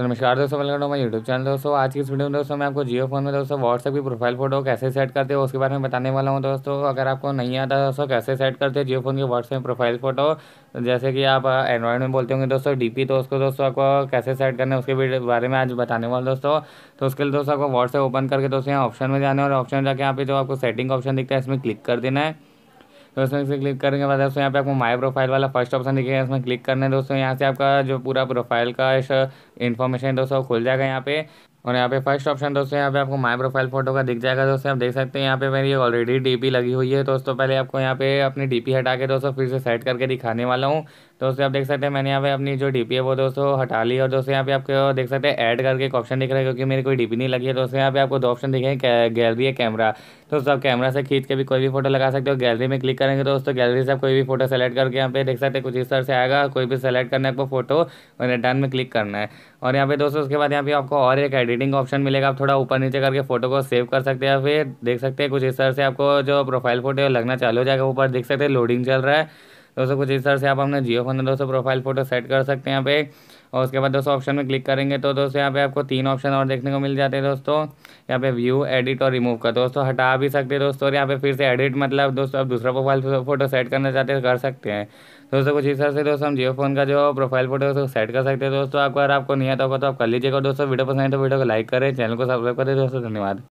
तो नमस्कार दोस्तों welcome to my YouTube channel दोस्तों आज की इस वीडियो में दोस्तों मैं आपको जियो फोन में दोस्तों व्हाट्सएप की प्रोफाइल फोटो कैसे सेट करते हैं उसके बारे में बताने वाला हूं दोस्तों अगर आपको नहीं आता दोस्तों कैसे सेट करते हैं जियो फोन की व्हाट्सएप प्रोफाइल फोटो जैसे कि आप एंड्रॉइड uh, में बोलते होंगे दोस्तों डी तो उसको दोस्तों आपको कैसे सेट करना है उसके बारे में आज बताने वाला दोस्तों तो उसके लिए दोस्तों आपको व्हाट्सएप ओपन करके दोस्तों यहाँ ऑप्शन में जाना है और ऑप्शन जाके यहाँ पे जो आपको सेटिंग ऑप्शन दिखता है इसमें क्लिक कर देना है दोस्तों इसे क्लिक करने के बाद दोस्तों यहाँ पे आपको माय प्रोफाइल वाला फर्स्ट ऑप्शन दिखेगा इसमें क्लिक करने दोस्तों यहाँ से आपका जो पूरा प्रोफाइल का इन्फॉर्मेशन दोस्तों खुल जाएगा यहाँ पे और यहाँ पे फर्स्ट ऑप्शन दोस्तों यहाँ पे आपको माय प्रोफाइल फोटो का दिख जाएगा दोस्तों आप देख सकते हैं यहाँ पे मेरी ऑलरेडी डीपी लगी हुई है दोस्तों पहले आपको यहाँ पे अपनी डीपी हटा के दोस्तों फिर से सेट करके दिखाने वाला हूँ दोस्तों आप देख सकते हैं मैंने यहाँ पे अपनी जो डीपी है वो दोस्तों हटा ली और दोस्तों यहाँ पे आपको देख सकते हैं ऐड करके एक ऑप्शन दिख रहा है क्योंकि मेरी कोई डीपी नहीं लगी है दोस्तों यहाँ पे आपको दो ऑप्शन दिखे गैलरी है कैमरा दोस्तों आप कैमरा से खींच के भी कोई भी फोटो लगा सकते हो गैलरी में क्लिक करेंगे दोस्तों गैलरी से आप कोई भी फोटो सेलेक्ट करके यहाँ पे देख सकते हैं कुछ इस तरह से आएगा कोई भी सेलेक्ट करना है आपको फोटो और डन में क्लिक करना है और यहाँ पे दोस्तों उसके बाद यहाँ पे आपको और एक एडिटिंग ऑप्शन मिलेगा आप थोड़ा ऊपर नीचे करके फोटो को सेव कर सकते हैं फिर देख सकते हैं कुछ इस तरह से आपको जो प्रोफाइल फोटो लगना चालू हो जाएगा ऊपर देख सकते हैं लोडिंग चल रहा है दोस्तों कुछ इस तरह से आप अपने जियो फोन में दोस्तों प्रोफाइल फोटो सेट कर सकते हैं यहाँ पे और उसके बाद दोस्तों ऑप्शन में क्लिक करेंगे तो दोस्तों यहाँ पे आपको तीन ऑप्शन और देखने को मिल जाते हैं दोस्तों यहाँ पे व्यू एडिट और रिमूव का दोस्तों हटा भी सकते हैं दोस्तों और यहाँ पे फिर से एडिट मतलब दोस्तों आप दूसरा प्रोफाइल फोटो सेट करना चाहते हैं तो कर सकते हैं दोस्तों कुछ इस तरह से दोस्तों हम जियो फोन का जो प्रोफाइल फोटो है उसको सेट कर सकते हैं दोस्तों आपको अगर आपको नहीं आता होगा तो आप कर लीजिएगा दोस्तों वीडियो पसंद है तो वीडियो को लाइक करें चैनल को सब्सक्राइब करें दोस्तों धन्यवाद